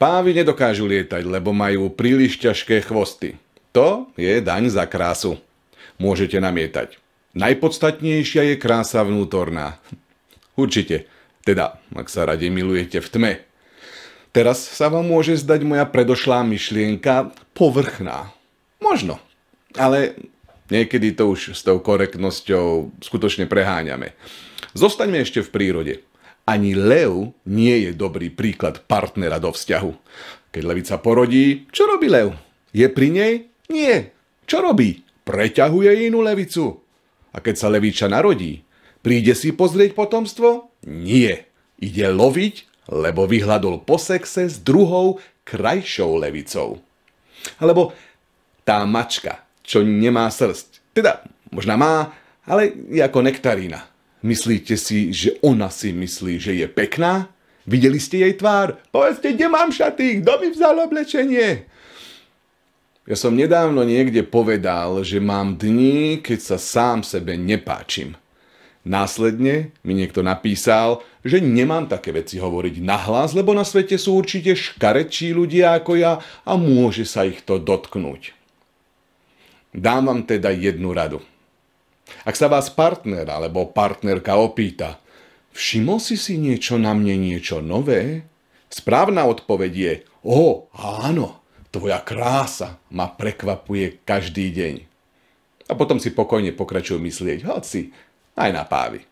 Pávy nedokážu lietať, lebo majú príliš ťažké chvosty. To je daň za krásu. Môžete namietať. Najpodstatnejšia je krása vnútorná. Určite. Teda, ak sa radi milujete v tme. Teraz sa vám môže zdať moja predošlá myšlienka povrchná. Možno. Ale niekedy to už s tou korektnosťou skutočne preháňame. Zostaňme ešte v prírode. Ani lev nie je dobrý príklad partnera do vzťahu. Keď levica porodí, čo robí lev? Je pri nej? Nie. Čo robí? Preťahuje inú levicu. A keď sa levíča narodí, príde si pozrieť potomstvo? Nie. Ide loviť, lebo vyhľadol po sexe s druhou krajšou levicou. Alebo tá mačka, čo nemá srst. Teda, možná má, ale je ako nektarína. Myslíte si, že ona si myslí, že je pekná? Videli ste jej tvár? Povedzte, kde mám šaty? Kto mi vzal oblečenie? Ja som nedávno niekde povedal, že mám dni, keď sa sám sebe nepáčim. Následne mi niekto napísal, že nemám také veci hovoriť nahlas, lebo na svete sú určite škarečí ľudia ako ja a môže sa ich to dotknúť. Dám vám teda jednu radu. Ak sa vás partner alebo partnerka opýta, všimol si si niečo na mne niečo nové? Správna odpoveď je, o, áno, tvoja krása ma prekvapuje každý deň. A potom si pokojne pokračuj myslieť, hoci, aj na pávy.